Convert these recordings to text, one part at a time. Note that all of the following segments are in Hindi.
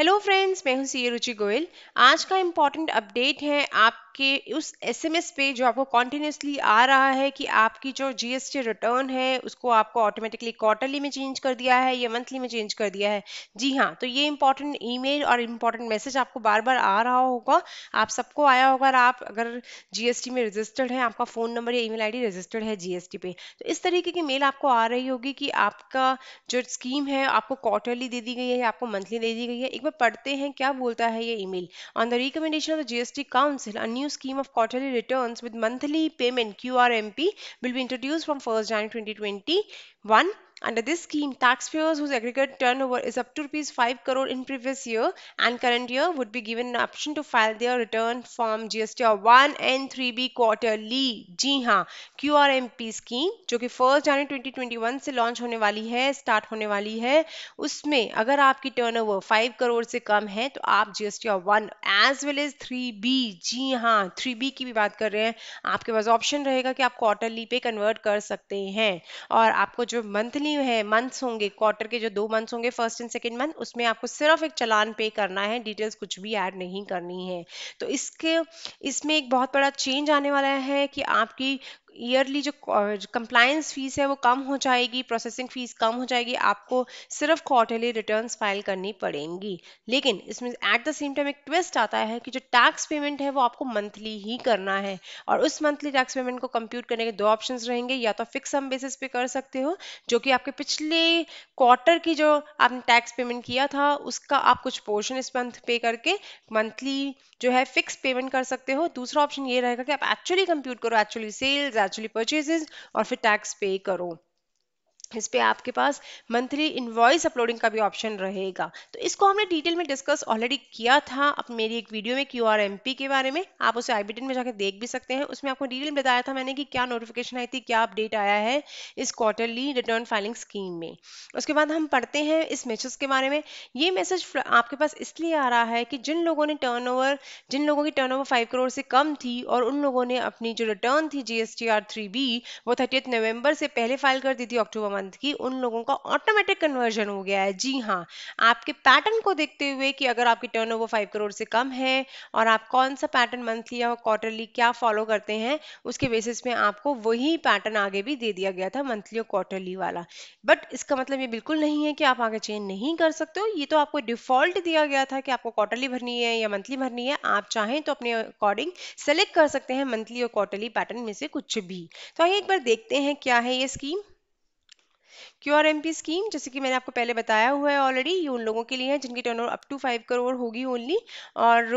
हेलो फ्रेंड्स मैं हूं सी रुचि गोयल आज का इम्पॉर्टेंट अपडेट है आप आपके उस एसएमएस पे जो आपको कॉन्टिन्यूसली आ रहा है कि आपकी जो जीएसटी रिटर्न है उसको आपको ऑटोमेटिकली क्वार्टरली में चेंज कर दिया है या मंथली में चेंज कर दिया है जी हाँ तो ये इंपॉर्टेंट ईमेल और इंपॉर्टेंट मैसेज आपको बार बार आ रहा होगा आप सबको आया होगा आप अगर जीएसटी में रजिस्टर्ड है आपका फोन नंबर या आई डी रजिस्टर्ड है जीएसटी पे तो इस तरीके की मेल आपको आ रही होगी कि आपका जो स्कीम है आपको क्वार्टरली दे दी गई है या आपको मंथली दे दी गई है एक बार पढ़ते हैं क्या बोलता है ये email on the recommendation of the GST council a new new scheme of quarterly returns with monthly payment QRMP will be introduced from 1st January 2021 Under this scheme, taxpayers whose aggregate turnover is up to rupees 5 crore in previous year and current year would be given an option to file their return form GST or 1 and 3B quarterly. जी हाँ qrmp scheme M P scheme जो कि फर्स्ट जनवरी ट्वेंटी ट्वेंटी वन से लॉन्च होने वाली है स्टार्ट होने वाली है उसमें अगर आपकी टर्नओवर 5 crore से कम है तो आप gst or one as well as three B जी हाँ थ्री बी की भी बात कर रहे हैं आपके पास ऑप्शन रहेगा कि आप क्वार्टरली पे कन्वर्ट कर सकते हैं और आपको जो मंथली महीने है मंथ्स होंगे क्वार्टर के जो दो मंथ्स होंगे फर्स्ट एंड सेकेंड मंथ उसमें आपको सिर्फ एक चलान पे करना है डिटेल्स कुछ भी ऐड नहीं करनी है तो इसके इसमें एक बहुत बड़ा चेंज आने वाला है कि आपकी ईयरली जो कंप्लायंस फीस है वो कम हो जाएगी प्रोसेसिंग फीस कम हो जाएगी आपको सिर्फ क्वार्टरली रिटर्न्स फाइल करनी पड़ेंगी लेकिन इसमें एट द सेम टाइम एक ट्विस्ट आता है कि जो टैक्स पेमेंट है वो आपको मंथली ही करना है और उस मंथली टैक्स पेमेंट को कंप्यूट करने के दो ऑप्शन रहेंगे या तो फिक्स सम बेसिस पे कर सकते हो जो कि आपके पिछले क्वार्टर की जो आपने टैक्स पेमेंट किया था उसका आप कुछ पोर्शन इस मंथ पे करके मंथली जो है फिक्स पेमेंट कर सकते हो दूसरा ऑप्शन ये रहेगा कि आप एक्चुअली कंप्यूट करो एक्चुअली सेल्स एक्चुअली परचेजेज और फिर टैक्स पे करो इस पे आपके पास मंथली इन्वॉइस अपलोडिंग का भी ऑप्शन रहेगा तो इसको हमने डिटेल में डिस्कस ऑलरेडी किया था अब मेरी एक वीडियो में क्यू आर के बारे में आप उसे आईबीटिन में जाकर देख भी सकते हैं उसमें आपको डिटेल में बताया था मैंने कि क्या नोटिफिकेशन आई थी क्या अपडेट आया है इस क्वार्टरली रिटर्न फाइलिंग स्कीम में उसके बाद हम पढ़ते हैं इस मैसेज के बारे में ये मैसेज आपके पास इसलिए आ रहा है कि जिन लोगों ने ओवर जिन लोगों की ओवर फाइव करोड़ से कम थी और उन लोगों ने अपनी जो रिटर्न थी टी आर थ्री बी वो थर्टी नवंबर से पहले फाइल कर दी थी अक्टूबर मंथ की उन लोगों का ऑटोमेटिक कन्वर्जन हो गया है जी हाँ आपके पैटर्न को देखते हुए कि अगर आपकी टर्न ओवर फाइव करोड़ से कम है और आप कौन सा पैटर्न मंथली या क्वार्टरली क्या फॉलो करते हैं उसके बेसिस में आपको वही पैटर्न आगे भी दे दिया गया था मंथली और क्वार्टरली वाला बट इसका मतलब ये बिल्कुल नहीं है कि आप आगे चेंज नहीं कर सकते हो ये तो आपको डिफॉल्ट दिया गया था कि आपको क्वार्टरली भरनी है या मंथली भरनी है आप चाहें तो अपने अकॉर्डिंग सेलेक्ट कर सकते हैं मंथली और क्वार्टरली पैटर्न में से कुछ भी तो आइए एक बार देखते हैं क्या है ये scheme Q R M P scheme जैसे कि मैंने आपको पहले बताया हुआ है ऑलरेडी ये उन लोगों के लिए है जिनकी turn up two five crore होगी ओनली और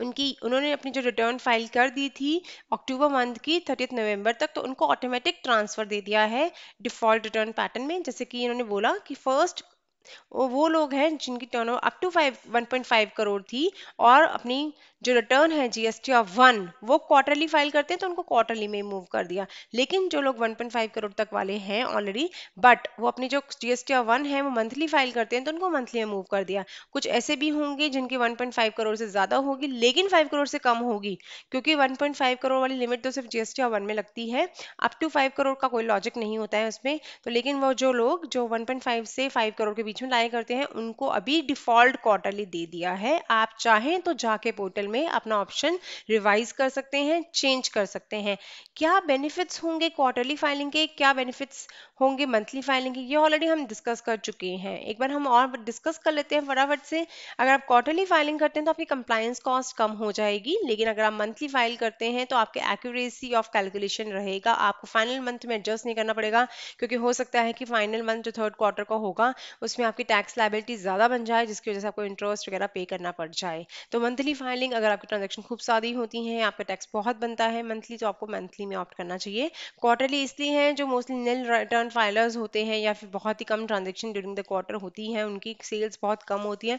उनकी उन्होंने अपनी जो रिटर्न फाइल कर दी थी अक्टूबर मंथ की थर्टीथ नवंबर तक तो उनको ऑटोमेटिक ट्रांसफर दे दिया है डिफॉल्ट रिटर्न पैटर्न में जैसे कि इन्होंने बोला कि फर्स्ट वो लोग हैं जिनकी turn up two five one crore थी और अपनी जो रिटर्न है जीएसटी ऑफ वन वो क्वार्टरली फाइल करते हैं तो उनको क्वार्टरली में मूव कर दिया लेकिन जो लोग 1.5 करोड़ तक वाले हैं ऑलरेडी बट वो अपनी जो जीएसटी ऑफ वन है वो मंथली फाइल करते हैं तो उनको मंथली में मूव कर दिया कुछ ऐसे भी होंगे जिनकी 1.5 करोड़ से ज़्यादा होगी लेकिन फाइव करोड़ से कम होगी क्योंकि 1.5 करोड़ वाली लिमिट तो सिर्फ जीएसटी ऑफ वन में लगती है अप टू फाइव करोड़ का कोई लॉजिक नहीं होता है उसमें तो लेकिन वो जो लोग जो वन से फाइव करोड़ के बीच बीच में लाए करते हैं उनको अभी डिफॉल्ट क्वार्टरली दे दिया है आप चाहें तो जाके पोर्टल में अपना ऑप्शन रिवाइज कर सकते हैं चेंज कर सकते हैं क्या बेनिफिट्स होंगे क्वार्टरली फाइलिंग के क्या बेनिफिट्स होंगे मंथली फाइलिंग के ये ऑलरेडी हम डिस्कस कर चुके हैं एक बार हम और डिस्कस कर लेते हैं फटाफट से अगर आप क्वार्टरली फाइलिंग करते हैं तो आपकी कंप्लायंस कॉस्ट कम हो जाएगी लेकिन अगर आप मंथली फाइल करते हैं तो आपके एक्यूरेसी ऑफ कैलकुलेशन रहेगा आपको फाइनल मंथ में एडजस्ट नहीं करना पड़ेगा क्योंकि हो सकता है कि फाइनल मंथ जो थर्ड क्वार्टर का होगा उसमें में आपकी टैक्स लाइबिलिटी ज़्यादा बन जाए जिसकी वजह से आपको इंटरेस्ट वगैरह पे करना पड़ जाए तो मंथली फाइलिंग अगर आपकी ट्रांजेक्शन खूब सादी होती है आपका टैक्स बहुत बनता है मंथली तो आपको मंथली में ऑप्ट करना चाहिए क्वार्टरली इसलिए है जो मोस्टली नील रिटर्न फाइलर्स होते हैं या फिर बहुत ही कम ट्रांजेक्शन ड्यूरिंग द क्वार्टर होती है उनकी सेल्स बहुत कम होती हैं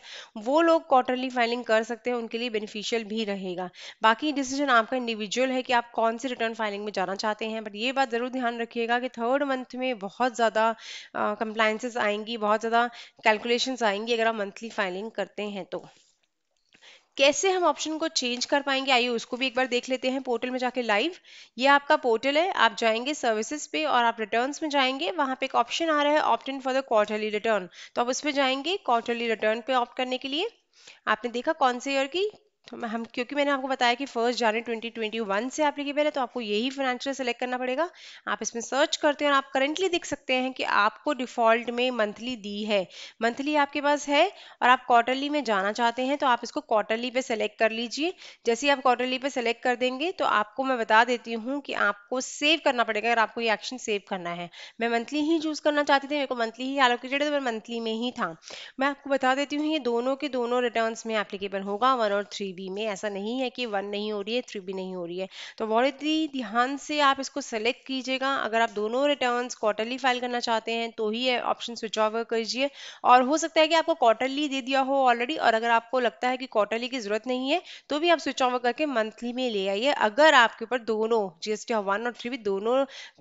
वो लोग क्वार्टरली फाइलिंग कर सकते हैं उनके लिए बेनिफिशियल भी रहेगा बाकी डिसीजन आपका इंडिविजुअल है कि आप कौन सी रिटर्न फाइलिंग में जाना चाहते हैं बट ये बात ज़रूर ध्यान रखिएगा कि थर्ड मंथ में बहुत ज़्यादा कंप्लाइंसेस आएंगी बहुत ज़्यादा क्या कैलकुलेशंस आएंगी अगर आप मंथली फाइलिंग करते हैं तो कैसे हम ऑप्शन को चेंज कर पाएंगे आइए उसको भी एक बार देख लेते हैं पोर्टल में जाके लाइव ये आपका पोर्टल है आप जाएंगे सर्विसेज पे और आप रिटर्न्स में जाएंगे वहां पे एक ऑप्शन आ रहा है opt in for the quarterly return तो आप उस पर जाएंगे क्वार्टरली रिटर्न पे ऑप्ट करने के लिए आपने देखा कौन से ईयर की तो मैं हम क्योंकि मैंने आपको बताया कि फर्स्ट जनवरी 2021 से एप्लीकेबल है तो आपको यही फाइनेंशियल सेलेक्ट करना पड़ेगा आप इसमें सर्च करते हैं और आप करेंटली देख सकते हैं कि आपको डिफॉल्ट में मंथली दी है मंथली आपके पास है और आप क्वार्टरली में जाना चाहते हैं तो आप इसको क्वार्टरली पे सेलेक्ट कर लीजिए जैसे ही आप क्वार्टरली पे सेलेक्ट कर देंगे तो आपको मैं बता देती हूँ कि आपको सेव करना पड़ेगा अगर आपको ये एक्शन सेव करना है मैं मंथली ही चूज करना चाहती थी मेरे को मंथली ही एलोकेटेड है तो मैं मंथली में ही था मैं आपको बता देती हूँ ये दोनों के दोनों रिटर्न में एप्लीकेबल होगा वन और थ्री बी में ऐसा नहीं है कि वन नहीं हो रही है थ्री बी नहीं हो रही है तो बहुत ही ध्यान से आप इसको सेलेक्ट कीजिएगा अगर आप दोनों रिटर्न क्वार्टरली फाइल करना चाहते हैं तो ही ऑप्शन स्विच ऑफ कीजिए और हो सकता है कि आपको क्वार्टरली दे दिया हो ऑलरेडी और अगर आपको लगता है कि क्वार्टरली की जरूरत नहीं है तो भी आप स्विच ऑफ करके मंथली में ले आइए अगर आपके ऊपर दोनों जीएसटी वन और थ्री भी दोनों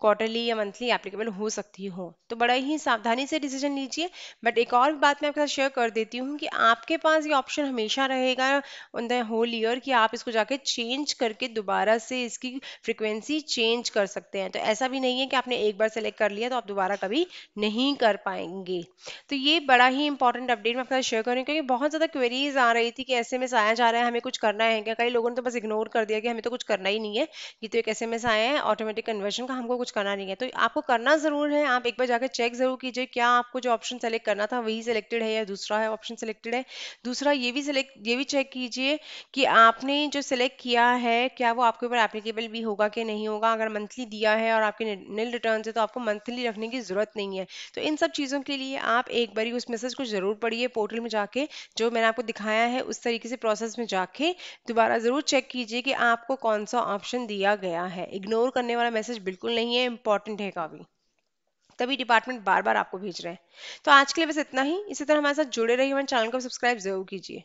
क्वार्टरली या मंथली एप्लीकेबल हो सकती हो तो बड़ा ही सावधानी से डिसीजन लीजिए बट एक और बात मैं आपके साथ शेयर कर देती हूँ कि आपके पास ये ऑप्शन हमेशा रहेगा होल ईयर कि आप इसको जाके चेंज करके दोबारा से इसकी फ्रिक्वेंसी चेंज कर सकते हैं तो ऐसा भी नहीं है कि आपने एक बार सेलेक्ट कर लिया तो आप दोबारा कभी नहीं कर पाएंगे तो ये बड़ा ही इंपॉर्टेंट अपडेट मैं आपके साथ शेयर करूँ क्योंकि बहुत ज़्यादा क्वेरीज आ रही थी कि ऐसे में आया जा रहा है हमें कुछ करना है क्या कई लोगों ने तो बस इग्नोर कर दिया कि हमें तो कुछ करना ही नहीं है ये तो एक एस एम एस आया है ऑटोमेटिक कन्वर्जन का हमको कुछ करना नहीं है तो आपको करना ज़रूर है आप एक बार जाकर चेक ज़रूर कीजिए क्या आपको जो ऑप्शन सेलेक्ट करना था वही सेलेक्टेड है या दूसरा है ऑप्शन सेलेक्टेड है दूसरा ये भी सेलेक्ट ये भी चेक कीजिए कि आपने जो सिलेक्ट किया है क्या वो आपके ऊपर एप्लीकेबल भी होगा कि नहीं होगा अगर मंथली दिया है और आपके नील रिटर्न है तो आपको मंथली रखने की ज़रूरत नहीं है तो इन सब चीज़ों के लिए आप एक बारी उस मैसेज को ज़रूर पढ़िए पोर्टल में जाके जो मैंने आपको दिखाया है उस तरीके से प्रोसेस में जाके दोबारा ज़रूर चेक कीजिए कि आपको कौन सा ऑप्शन दिया गया है इग्नोर करने वाला मैसेज बिल्कुल नहीं है इंपॉर्टेंट है काफ़ी तभी डिपार्टमेंट बार बार आपको भेज रहे हैं तो आज के लिए बस इतना ही इसी तरह हमारे साथ जुड़े रहिए हमारे चैनल को सब्सक्राइब जरूर कीजिए